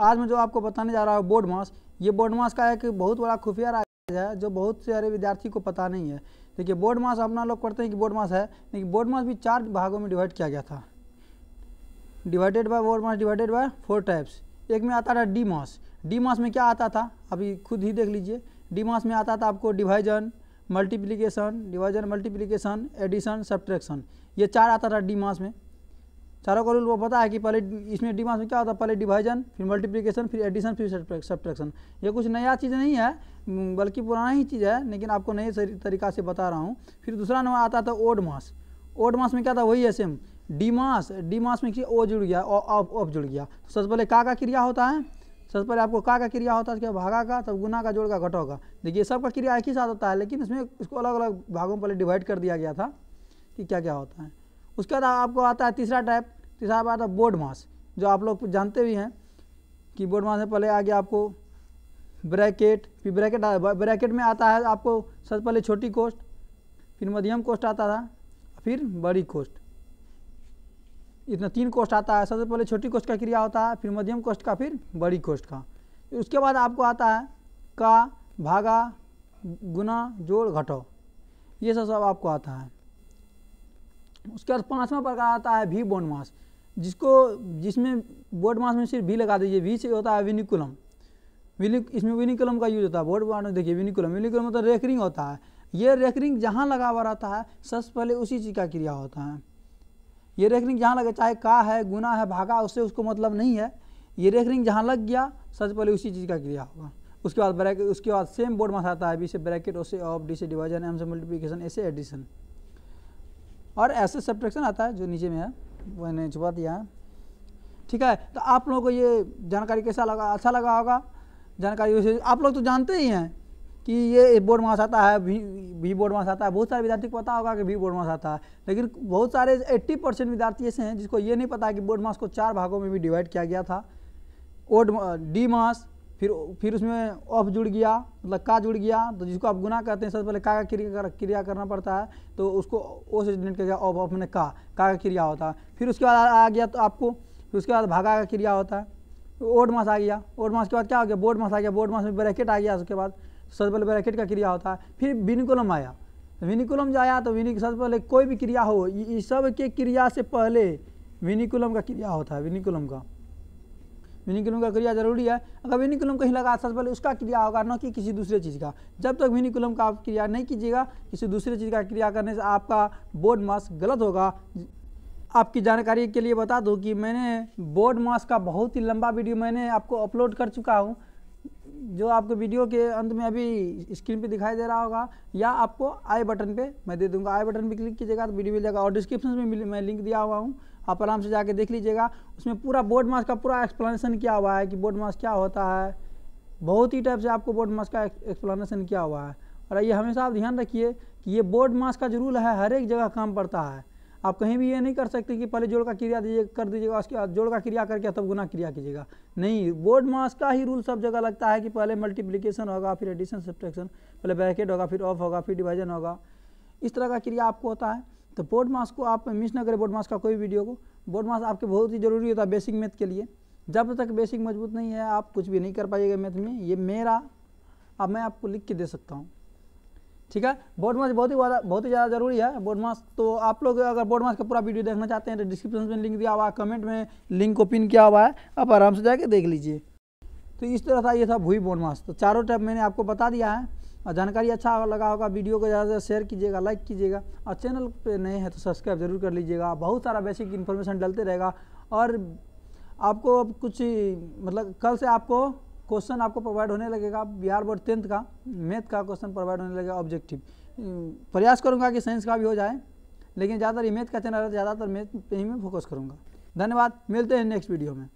आज मैं जो आपको बताने जा रहा हूँ बोर्ड मास ये बोर्ड मास का एक बहुत बड़ा खुफिया राज है जो बहुत सारे विद्यार्थी को पता नहीं है देखिए बोर्ड मास अपना लोग पढ़ते हैं कि बोर्ड मास है लेकिन बोर्ड मास भी चार भागों में डिवाइड किया गया था divided by BODMAS divided by four types एक में आता था डी मास डी मास में क्या आता था अभी खुद ही देख लीजिए डी मास में आता था आपको division multiplication division multiplication addition subtraction ये चार आता था डी मास में चारों का रूल वो पता है कि पहले इसमें डिमांस में क्या होता है पहले डिवाइजन फिर मल्टीप्लिकेशन फिर एडिशन फिर सब्ट्रैक्शन ये कुछ नया चीज़ नहीं है बल्कि पुराना ही चीज़ है लेकिन आपको नए तरीका से बता रहा हूँ फिर दूसरा नंबर आता था ओड मास ओड मास में क्या था वही है same D MAS D MAS में ओ जुड़ गया और ऑफ जुड़ गया तो सबसे पहले का का क्रिया होता है सबसे पहले आपको का का क्रिया होता है क्या भागा का तब गुना का जोड़ का घटो का देखिए सबका क्रिया एक ही साथ होता है लेकिन इसमें इसको अलग अलग भागों में पहले डिवाइड कर दिया गया था कि क्या क्या होता है उसके बाद आपको आता है तीसरा टाइप तीसरा तो बात है बोर्ड मास जो आप लोग जानते भी हैं कि बोर्ड मास में पहले आ गया आपको ब्रैकेट फिर ब्रैकेट ब्रैकेट में आता है आपको सबसे पहले छोटी कोस्ट फिर मध्यम कोस्ट आता था फिर बड़ी कोस्ट इतना तीन कोस्ट आता है सबसे पहले छोटी कोस्ट का क्रिया होता है फिर मध्यम कोस्ट का फिर बड़ी कोस्ट का उसके बाद आपको आता है का भागा गुना जोड़ घटो ये सब सब आपको आता है उसके बाद पाँचवा प्रकार आता है भी बोन मास जिसको जिसमें बोर्ड मास में सिर्फ भी लगा दीजिए भी से होता है विनिकुलम इसमें विनिकुलम का यूज होता है बोर्ड मास में देखिए विनिकुलम विनिकुलम मतलब रेकरिंग होता है ये रेकरिंग जहाँ लगा हुआ रहता है सबसे पहले उसी चीज़ का क्रिया होता है ये रेकरिंग जहाँ लगे चाहे का है गुना है भागा उससे उसको मतलब नहीं है ये रेकरिंग जहाँ लग गया सबसे पहले उसी चीज़ का क्रिया होगा उसके बाद ब्रैकेट उसके बाद सेम बोर्ड मास आता है बी से ब्रैकेट ओ से ऑफ डी से डिवाइजन एम से मल्टीप्लिकेशन ए से एडिशन और ऐसे सब्ट्रैक्शन आता है जो नीचे में है वो मैंने छुपा दिया है ठीक है तो आप लोगों को ये जानकारी कैसा लगा अच्छा लगा होगा जानकारी वैसे आप लोग तो जानते ही हैं कि ये बोर्ड मास आता है वी बोर्ड मास आता है बहुत सारे विद्यार्थी को पता होगा कि वी बोर्ड मास आता है लेकिन बहुत सारे 80 परसेंट विद्यार्थी ऐसे हैं जिसको ये नहीं पता कि बोर्ड मास को चार भागों में भी डिवाइड किया गया था ओड डी मास फिर फिर उसमें ऑफ जुड़ गया मतलब का जुड़ गया तो जिसको आप गुना कहते हैं सबसे पहले का का क्रिया कर, क्रिया करना पड़ता है तो उसको ओ से डिनेट कर गया ऑफ ऑफ मैंने का का का क्रिया होता है फिर उसके बाद आ गया तो आपको फिर उसके बाद भागा का क्रिया होता है ओड मास आ गया ओड मास के बाद क्या हो गया बोर्ड मास आ गया बोर्ड मास में ब्रैकेट आ गया उसके बाद सबसे पहले ब्रैकेट का क्रिया होता है फिर विनिकुलम आया विनिकुलम जाया तो विनिक सबसे पहले कोई भी क्रिया हो इस सब के क्रिया से पहले विनिकुलम का क्रिया होता है विनिकुलम का विनिकुलम का क्रिया जरूरी है अगर विनिकुलम कहीं लगा सबसे पहले उसका क्रिया होगा न कि किसी दूसरे चीज़ का जब तक विनिकुलम का आप क्रिया नहीं कीजिएगा किसी दूसरे चीज़ का क्रिया करने से आपका बोर्ड मास गलत होगा आपकी जानकारी के लिए बता दूँ कि मैंने बोर्ड मास का बहुत ही लंबा वीडियो मैंने आपको अपलोड कर चुका हूँ जो आपको वीडियो के अंत में अभी स्क्रीन पे दिखाई दे रहा होगा या आपको आई बटन पे मैं दे दूंगा आई बटन पे क्लिक कीजिएगा तो वीडियो मिल जाएगा और डिस्क्रिप्शन में मैं लिंक दिया हुआ हूँ आप आराम से जाके देख लीजिएगा उसमें पूरा बोर्ड मास का पूरा एक्सप्लेनेशन किया हुआ है कि बोर्ड मास क्या होता है बहुत ही टाइप से आपको बोर्ड मास का एक्सप्लेनेशन किया हुआ है और ये हमेशा आप ध्यान रखिए कि ये बोर्ड मास का जो रूल है हर एक जगह काम पड़ता है आप कहीं भी ये नहीं कर सकते कि पहले जोड़ का क्रिया दीजिए कर दीजिएगा उसके बाद जोड़ का क्रिया करके तब गुना क्रिया कीजिएगा नहीं बोर्ड मास का ही रूल सब जगह लगता है कि पहले मल्टीप्लीकेशन होगा फिर एडिशन सब्ट्रैक्शन पहले बैकेट होगा फिर ऑफ होगा फिर डिवाइजन होगा इस तरह का क्रिया आपको होता है तो बोर्ड मास को आप मिस ना करें बोर्ड मास का कोई वीडियो को बोर्ड मास आपके बहुत ही ज़रूरी होता है बेसिक मैथ के लिए जब तक बेसिक मजबूत नहीं है आप कुछ भी नहीं कर पाइएगा मैथ में ये मेरा अब मैं आपको लिख के दे सकता हूँ ठीक है बोर्ड मास बहुत ही बहुत ही ज़्यादा जरूरी है बोर्ड मास तो आप लोग अगर बोर्ड मास का पूरा वीडियो देखना चाहते हैं तो डिस्क्रिप्शन में लिंक दिया हुआ है कमेंट में लिंक को पिन किया हुआ है आप आराम से जाके देख लीजिए तो इस तरह था ये था भूई बोर्ड मास तो चारों टाइप मैंने आपको बता दिया है और जानकारी अच्छा लगा होगा वीडियो को ज़्यादा से ज़्यादा शेयर कीजिएगा लाइक कीजिएगा और चैनल पे नए हैं तो सब्सक्राइब जरूर कर लीजिएगा बहुत सारा बेसिक इन्फॉर्मेशन डलते रहेगा और आपको कुछ मतलब कल से आपको क्वेश्चन आपको प्रोवाइड होने लगेगा बिहार बोर्ड टेंथ का मैथ का क्वेश्चन प्रोवाइड होने लगेगा ऑब्जेक्टिव हम्म, प्रयास करूँगा कि साइंस का भी हो जाए लेकिन ज़्यादातर मैथ का चैनल है ज़्यादातर मैथ पे ही मैं फोकस करूँगा धन्यवाद मिलते हैं नेक्स्ट वीडियो में